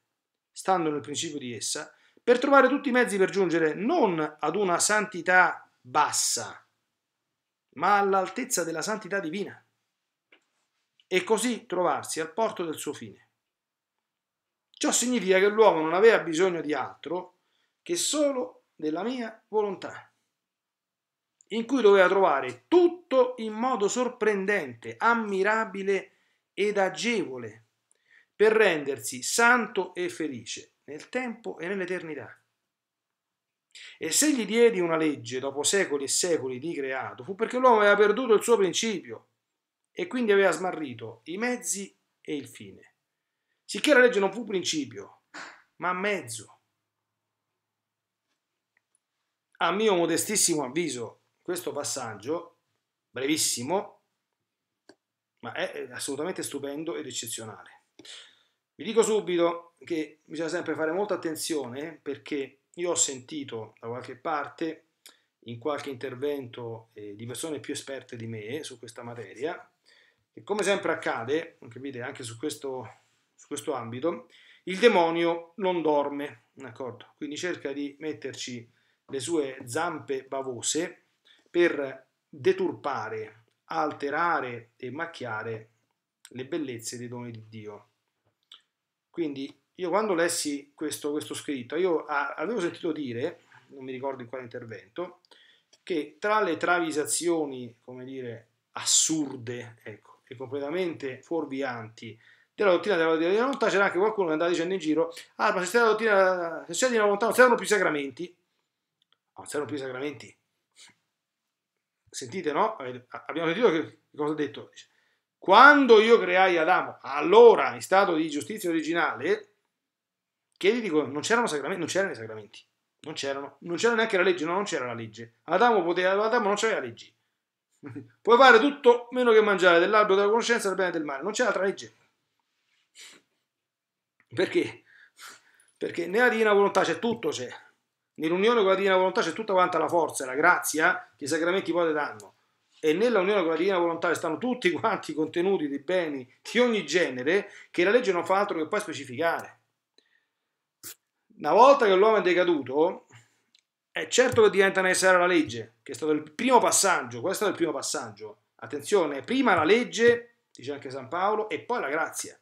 stando nel principio di essa, per trovare tutti i mezzi per giungere non ad una santità bassa, ma all'altezza della santità divina, e così trovarsi al porto del suo fine. Ciò significa che l'uomo non aveva bisogno di altro che solo della mia volontà, in cui doveva trovare tutto in modo sorprendente, ammirabile ed agevole, per rendersi santo e felice nel tempo e nell'eternità. E se gli diedi una legge dopo secoli e secoli di creato, fu perché l'uomo aveva perduto il suo principio e quindi aveva smarrito i mezzi e il fine. Sicché la legge non fu principio, ma mezzo. A mio modestissimo avviso, questo passaggio, brevissimo, ma è assolutamente stupendo ed eccezionale. Vi dico subito che bisogna sempre fare molta attenzione perché io ho sentito da qualche parte, in qualche intervento eh, di persone più esperte di me su questa materia, e come sempre accade, capite, anche su questo, su questo ambito, il demonio non dorme, d'accordo? Quindi cerca di metterci le sue zampe bavose per deturpare, alterare e macchiare le bellezze dei doni di Dio. Quindi io quando lessi questo, questo scritto, io ah, avevo sentito dire, non mi ricordo in quale intervento, che tra le travisazioni, come dire, assurde ecco, e completamente fuorvianti della dottrina della, della volontà c'era anche qualcuno che andava dicendo in giro ah ma se c'è la dottrina se c'è della volontà non servono più i sacramenti oh, non servono più i sacramenti sentite no? Eh, ah, abbiamo sentito che cosa ha detto quando io creai Adamo allora in stato di giustizia originale che vi dico, non c'erano, sacramenti, non c'erano i sacramenti, non c'erano, non c'era neanche la legge, no, non c'era la legge. Adamo, poteva, Adamo non c'aveva leggi. Puoi fare tutto meno che mangiare dell'albero della conoscenza del bene e del male, non c'è altra legge. Perché? Perché nella divina volontà c'è tutto, c'è. Nell'unione con la divina volontà c'è tutta quanta la forza e la grazia che i sacramenti poi danno. E nella unione con la divina volontà stanno tutti quanti i contenuti dei beni di ogni genere che la legge non fa altro che poi specificare. Una volta che l'uomo è decaduto, è certo che diventa necessaria la legge, che è stato il primo passaggio, questo è il primo passaggio. Attenzione, prima la legge, dice anche San Paolo, e poi la grazia.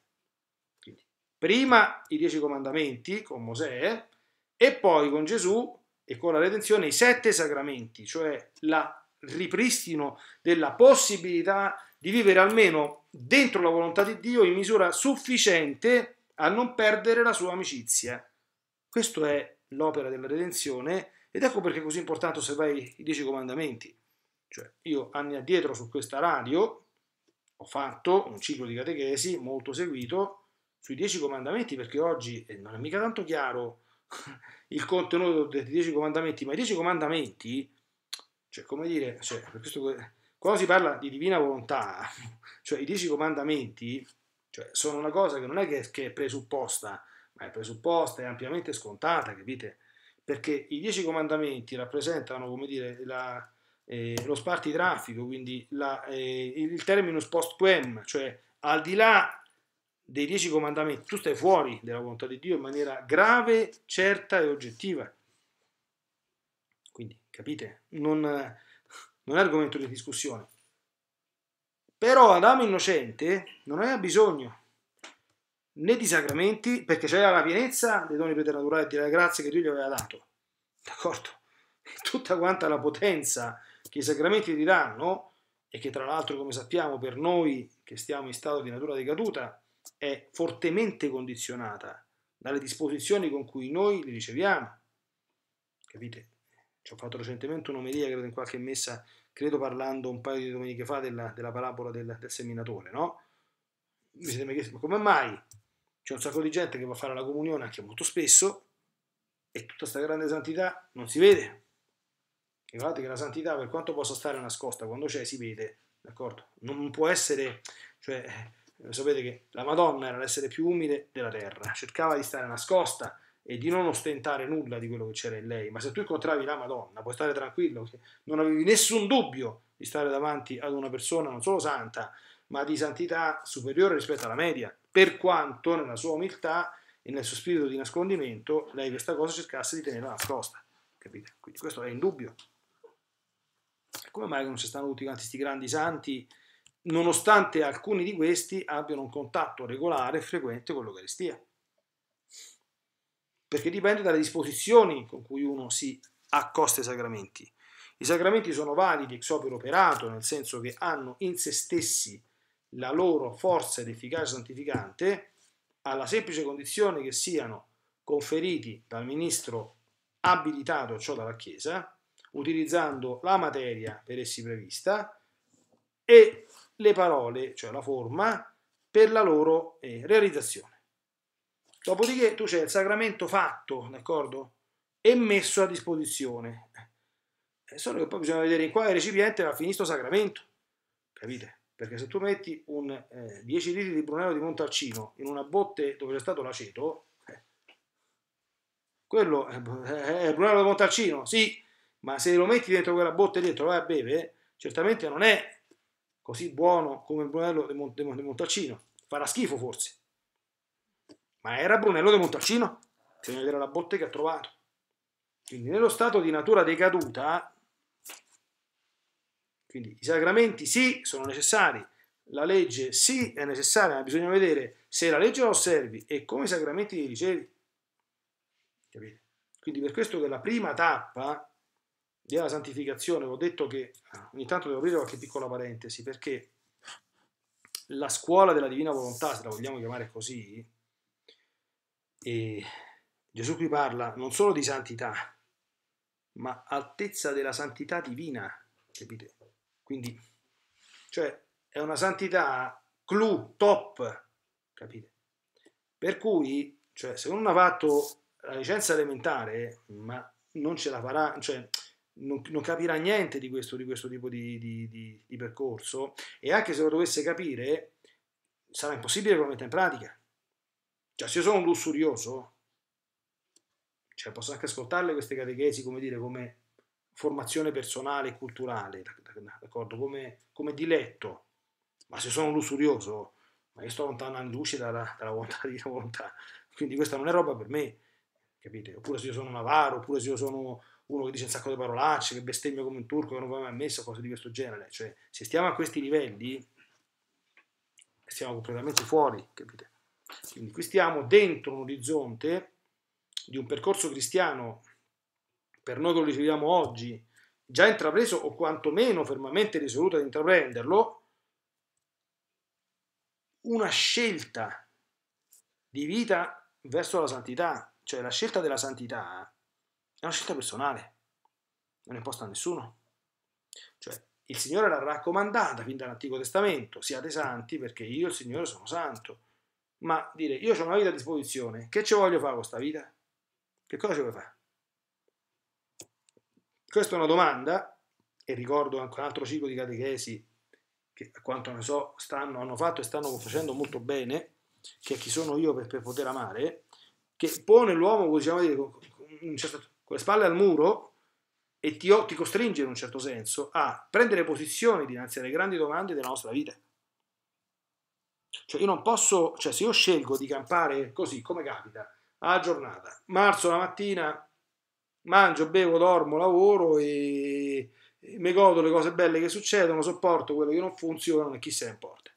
Quindi, prima i dieci comandamenti con Mosè e poi con Gesù e con la redenzione i sette sacramenti, cioè il ripristino della possibilità di vivere almeno dentro la volontà di Dio in misura sufficiente a non perdere la sua amicizia. Questa è l'opera della redenzione ed ecco perché è così importante osservare i dieci comandamenti. Cioè, io anni addietro su questa radio ho fatto un ciclo di catechesi molto seguito sui dieci comandamenti perché oggi non è mica tanto chiaro il contenuto dei dieci comandamenti, ma i dieci comandamenti, cioè come dire, cioè, questo, quando si parla di divina volontà, cioè i dieci comandamenti, cioè, sono una cosa che non è che, che è presupposta, ma è presupposta, è ampiamente scontata, capite? Perché i dieci comandamenti rappresentano, come dire, la, eh, lo spartitraffico, quindi la, eh, il terminus post quem, cioè al di là dei dieci comandamenti, tu stai fuori della volontà di Dio in maniera grave, certa e oggettiva. Quindi, capite? Non, non è argomento di discussione. Però Adamo innocente non aveva bisogno né di sacramenti, perché c'era la pienezza dei doni preternaturali e della grazia che Dio gli aveva dato. D'accordo? Tutta quanta la potenza che i sacramenti ti danno, e che tra l'altro, come sappiamo, per noi che stiamo in stato di natura decaduta, è fortemente condizionata dalle disposizioni con cui noi li riceviamo. Capite? Ci ho fatto recentemente un'omelia, credo in qualche messa, credo parlando un paio di domeniche fa della, della parabola del, del seminatore, no? Mi siete mai chiesti, ma come mai c'è un sacco di gente che va a fare la comunione anche molto spesso e tutta questa grande santità non si vede. Ricordate che la santità, per quanto possa stare nascosta, quando c'è si vede, d'accordo? Non può essere, cioè, eh, sapete che la Madonna era l'essere più umile della terra, cercava di stare nascosta e di non ostentare nulla di quello che c'era in lei, ma se tu incontravi la Madonna puoi stare tranquillo, non avevi nessun dubbio di stare davanti ad una persona non solo santa, ma di santità superiore rispetto alla media per quanto nella sua umiltà e nel suo spirito di nascondimento lei questa cosa cercasse di tenerla nascosta. Capite? Quindi questo è in dubbio. Come mai non si stanno tutti quanti questi grandi santi, nonostante alcuni di questi abbiano un contatto regolare e frequente con l'Eucaristia? Perché dipende dalle disposizioni con cui uno si accosta ai sacramenti. I sacramenti sono validi ex opere operato, nel senso che hanno in se stessi la loro forza ed efficacia santificante alla semplice condizione che siano conferiti dal ministro abilitato, cioè dalla Chiesa, utilizzando la materia per essi prevista e le parole, cioè la forma, per la loro eh, realizzazione. Dopodiché tu c'è il sacramento fatto, d'accordo? E messo a disposizione. Eh, solo che poi bisogna vedere in quale recipiente va finito il sacramento, capite? Perché se tu metti un, eh, 10 litri di Brunello di Montalcino in una botte dove c'è stato l'aceto, eh, quello è, eh, è, eh, Brunello di Montalcino, sì, ma se lo metti dentro quella botte e lo vai a bere, certamente non è così buono come il Brunello di, Mont- di Montalcino. Farà schifo forse. Ma era Brunello di Montalcino? Bisogna vedere la botte che ha trovato. Quindi nello stato di natura decaduta quindi i sacramenti sì, sono necessari, la legge sì è necessaria, ma bisogna vedere se la legge la osservi e come i sacramenti li ricevi. Capite? Quindi per questo che la prima tappa della santificazione, ho detto che ah, ogni tanto devo aprire qualche piccola parentesi, perché la scuola della divina volontà, se la vogliamo chiamare così, Gesù qui parla non solo di santità, ma altezza della santità divina, capite? Quindi, cioè, è una santità clou, top, capite? Per cui, cioè, se uno ha fatto la licenza elementare, ma non ce la farà, cioè, non, non capirà niente di questo, di questo tipo di, di, di, percorso e anche se lo dovesse capire, sarà impossibile che lo metta in pratica. Cioè, se io sono un lussurioso, cioè, posso anche ascoltarle queste catechesi, come dire, come formazione personale e culturale, d'accordo? Come, come diletto, ma se sono lussurioso, ma io sto allontanando luce dalla, dalla volontà di volontà, quindi questa non è roba per me, capite? Oppure se io sono un avaro, oppure se io sono uno che dice un sacco di parolacce, che bestemmia come un turco, che non va mai messo, cose di questo genere, cioè se stiamo a questi livelli, stiamo completamente fuori, capite? Quindi qui stiamo dentro un orizzonte di un percorso cristiano per noi che lo riceviamo oggi, già intrapreso o quantomeno fermamente risoluto ad intraprenderlo, una scelta di vita verso la santità, cioè la scelta della santità è una scelta personale, non è imposta a nessuno. Cioè, il Signore l'ha raccomandata fin dall'Antico Testamento, siate santi perché io il Signore sono santo. Ma dire, io ho una vita a disposizione, che ci voglio fare con questa vita? Che cosa ci vuoi fare? Questa è una domanda, e ricordo anche un altro ciclo di catechesi che a quanto ne so stanno, hanno fatto e stanno facendo molto bene, che è chi sono io per, per poter amare, che pone l'uomo, possiamo con, certo, con le spalle al muro e ti, ti costringe in un certo senso a prendere posizioni dinanzi alle grandi domande della nostra vita. Cioè io non posso, cioè se io scelgo di campare così come capita, a giornata, marzo la mattina mangio, bevo, dormo, lavoro e, mi godo le cose belle che succedono, sopporto quelle che non funzionano e chi se ne importa.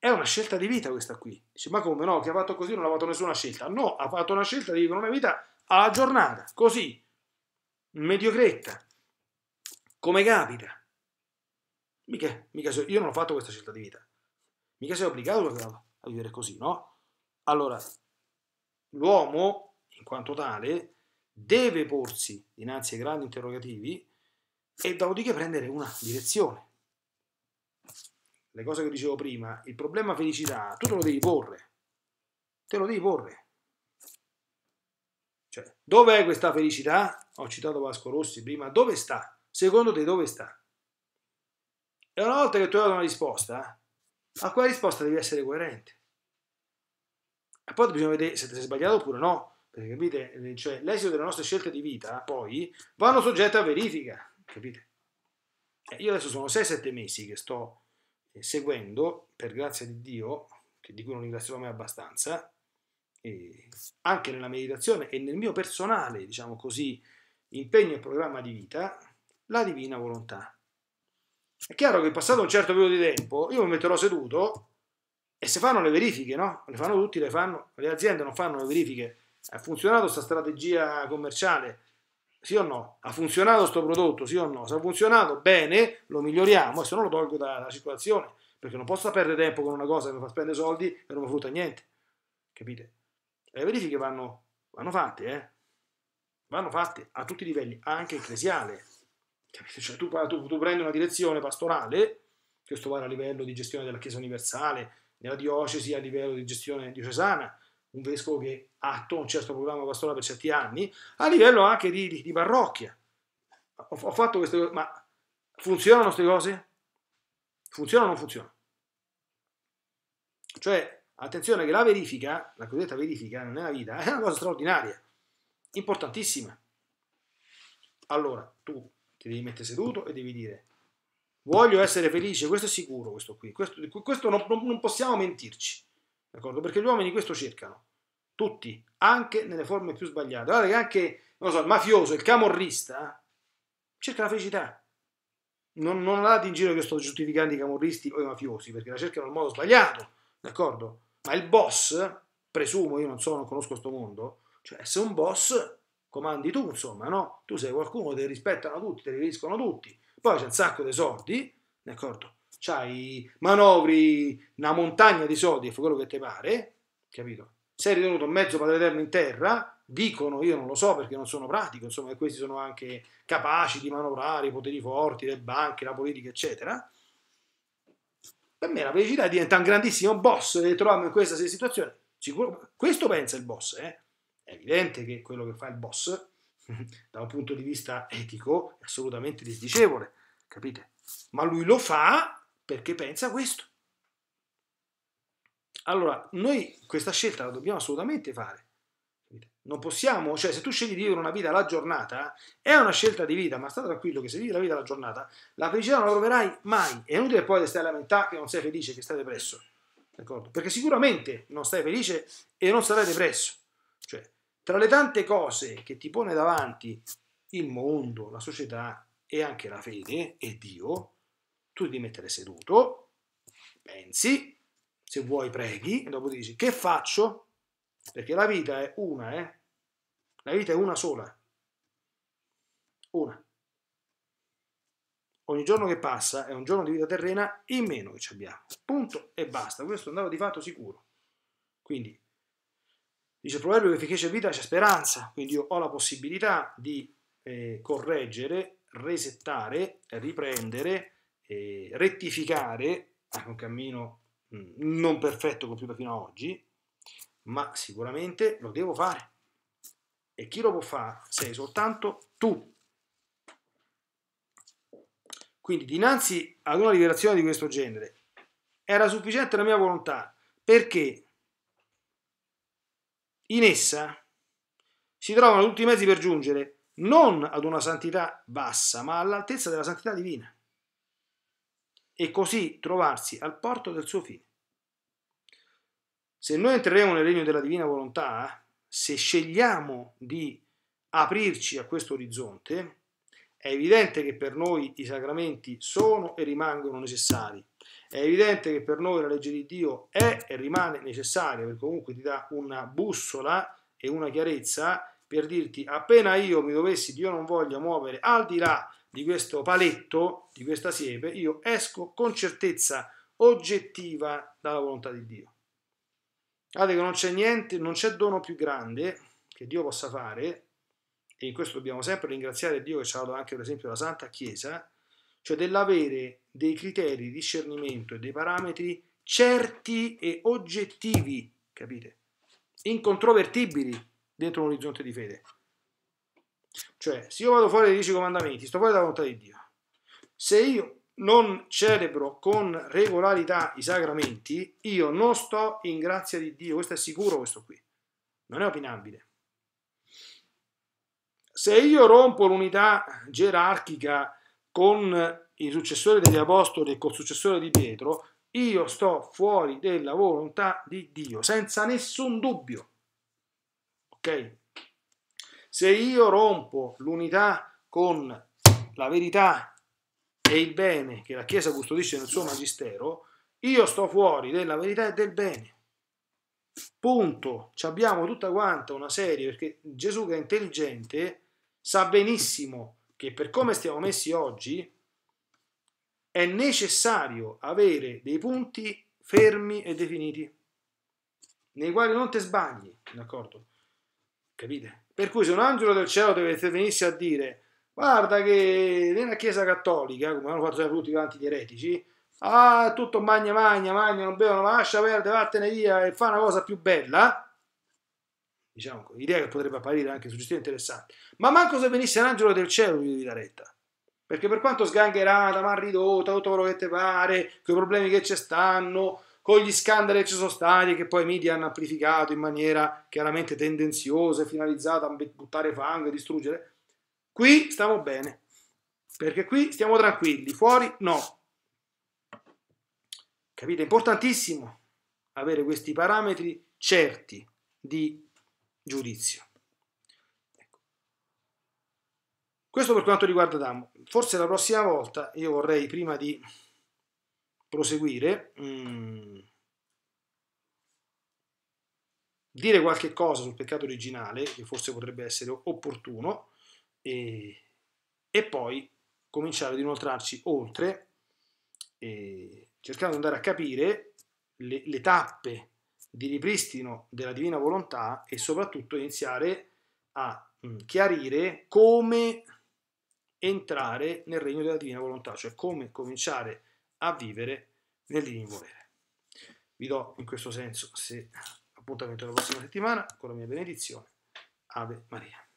È una scelta di vita questa qui. Dice, ma come no? Che ha fatto così non ha fatto nessuna scelta. No, ha fatto una scelta di vivere una vita alla giornata, così, mediocretta, come capita. Mica, mica so, io non ho fatto questa scelta di vita. Mica sei obbligato a vivere così, no? Allora, l'uomo in quanto tale deve porsi dinanzi ai grandi interrogativi e dopodiché prendere una direzione. Le cose che dicevo prima, il problema felicità, tu te lo devi porre, te lo devi porre. Cioè, dov'è questa felicità? Ho citato Vasco Rossi prima, dove sta? Secondo te dove sta? E una volta che tu hai dato una risposta, a quella risposta devi essere coerente. E poi bisogna vedere se ti sei sbagliato oppure no. Perché capite? Eh, cioè, l'esito delle nostre scelte di vita poi vanno soggette a verifica, capite? Eh, io adesso sono 6-7 mesi che sto eh, seguendo, per grazia di Dio, che di cui non ringrazio mai abbastanza, anche nella meditazione e nel mio personale, diciamo così, impegno e programma di vita, la divina volontà. È chiaro che passato un certo periodo di tempo io mi metterò seduto e se fanno le verifiche, no? Le fanno tutti, le fanno, le aziende non fanno le verifiche ha funzionato questa strategia commerciale? Sì o no? Ha funzionato questo prodotto? Sì o no? Se ha funzionato bene, lo miglioriamo e se no lo tolgo dalla circolazione perché non posso perdere tempo con una cosa che mi fa spendere soldi e non mi frutta niente. Capite? le verifiche vanno, vanno fatte, eh? Vanno fatte a tutti i livelli, anche ecclesiale. Capite? Cioè tu, tu, tu prendi una direzione pastorale, questo vale a livello di gestione della Chiesa universale, nella diocesi, a livello di gestione diocesana, un vescovo che ha attuato un certo programma pastorale per certi anni, a livello anche di, di, di parrocchia. Ho, ho, fatto queste cose, ma funzionano queste cose? Funzionano o non funzionano? Cioè, attenzione che la verifica, la cosiddetta verifica nella vita, è una cosa straordinaria, importantissima. Allora, tu ti devi mettere seduto e devi dire, voglio essere felice, questo è sicuro, questo qui, questo, questo non, non possiamo mentirci. d'accordo? Perché gli uomini questo cercano tutti, anche nelle forme più sbagliate. Guardate che anche, so, il mafioso, il camorrista, cerca la felicità. Non, non andate in giro che sto giustificando i camorristi o i mafiosi, perché la cercano in modo sbagliato, d'accordo? Ma il boss, presumo, io non so, non conosco questo mondo, cioè se un boss comandi tu, insomma, no? Tu sei qualcuno, che ti rispettano tutti, ti riveriscono tutti. Poi c'è un sacco di soldi, d'accordo? C'hai manovri, una montagna di soldi, è quello che ti pare, capito? sei ritenuto mezzo padre eterno in terra, dicono, io non lo so perché non sono pratico, insomma, che questi sono anche capaci di manovrare i poteri forti, le banche, la politica, eccetera. Per me la felicità diventa un grandissimo boss e troviamo in questa situazione. Sicuro, questo pensa il boss, eh? È evidente che quello che fa il boss, da un punto di vista etico, è assolutamente disdicevole, capite? Ma lui lo fa perché pensa questo. Allora, noi questa scelta la dobbiamo assolutamente fare. Non possiamo, cioè se tu scegli di vivere una vita alla giornata, è una scelta di vita, ma sta tranquillo che se vivi la vita alla giornata, la felicità non la troverai mai. È inutile poi stare a lamentare che non sei felice, che stai depresso. D'accordo? Perché sicuramente non stai felice e non sarai depresso. Cioè, tra le tante cose che ti pone davanti il mondo, la società e anche la fede e Dio, tu devi mettere seduto, pensi, se vuoi preghi, e dopo dici che faccio? Perché la vita è una, eh? La vita è una sola. Una. Ogni giorno che passa è un giorno di vita terrena in meno che ci abbiamo. Punto e basta. Questo andava di fatto sicuro. Quindi, dice il proverbio che finché c'è vita c'è speranza. Quindi io ho la possibilità di eh, correggere, resettare, riprendere, eh, rettificare, anche eh, un cammino Mm, non perfetto compiuto fino ad oggi, ma sicuramente lo devo fare. E chi lo può fare? Sei soltanto tu. Quindi dinanzi ad una liberazione di questo genere era sufficiente la mia volontà perché in essa si trovano tutti i mezzi per giungere non ad una santità bassa, ma all'altezza della santità divina e così trovarsi al porto del suo fine. Se noi entreremo nel regno della divina volontà, se scegliamo di aprirci a questo orizzonte, è evidente che per noi i sacramenti sono e rimangono necessari. È evidente che per noi la legge di Dio è e rimane necessaria, perché comunque ti dà una bussola e una chiarezza per dirti appena io mi dovessi, Dio non voglia muovere al di là di questo paletto, di questa siepe, io esco con certezza oggettiva dalla volontà di Dio. Guardate che non c'è niente, non c'è dono più grande che Dio possa fare, e in questo dobbiamo sempre ringraziare Dio che ci ha dato anche per esempio la Santa Chiesa, cioè dell'avere dei criteri di discernimento e dei parametri certi e oggettivi, capite? Incontrovertibili dentro un orizzonte di fede. Cioè, se io vado fuori dai dieci comandamenti, sto fuori dalla volontà di Dio. Se io non celebro con regolarità i sacramenti, io non sto in grazia di Dio, questo è sicuro questo qui, non è opinabile. Se io rompo l'unità gerarchica con il successore degli apostoli e col successore di Pietro, io sto fuori della volontà di Dio, senza nessun dubbio. Ok? Se io rompo l'unità con la verità e il bene che la Chiesa custodisce nel suo magistero, io sto fuori della verità e del bene. Punto. Ci abbiamo tutta quanta una serie, perché Gesù che è intelligente sa benissimo che per come stiamo messi oggi è necessario avere dei punti fermi e definiti, nei quali non ti sbagli, d'accordo? Capite? Per cui se un angelo del cielo deve venirsi a dire guarda che nella Chiesa Cattolica, come hanno fatto tutti quanti gli eretici, ah, tutto magna magna magna, non bevono, ma lascia perdere, vattene via e fa una cosa più bella, diciamo, idea che potrebbe apparire anche suggestiva interessante, ma manco se venisse un angelo del cielo gli la retta. Perché per quanto sgangherata, mal ridotta, tutto quello che te pare, quei problemi che ci stanno, con gli scandali che ci sono stati, che poi i media hanno amplificato in maniera chiaramente tendenziosa e finalizzata a buttare fango e distruggere. Qui stiamo bene, perché qui stiamo tranquilli, fuori no. Capite? È importantissimo avere questi parametri certi di giudizio. Ecco. Questo per quanto riguarda Damo. Forse la prossima volta io vorrei, prima di proseguire, mh, mm. dire qualche cosa sul peccato originale, che forse potrebbe essere opportuno, e, e poi cominciare ad inoltrarci oltre, cercando di andare a capire le, le tappe di ripristino della divina volontà e soprattutto iniziare a mm, chiarire come entrare nel regno della divina volontà, cioè come cominciare a a vivere nel volere. Vi do in questo senso se appuntamento la prossima settimana con la mia benedizione. Ave Maria.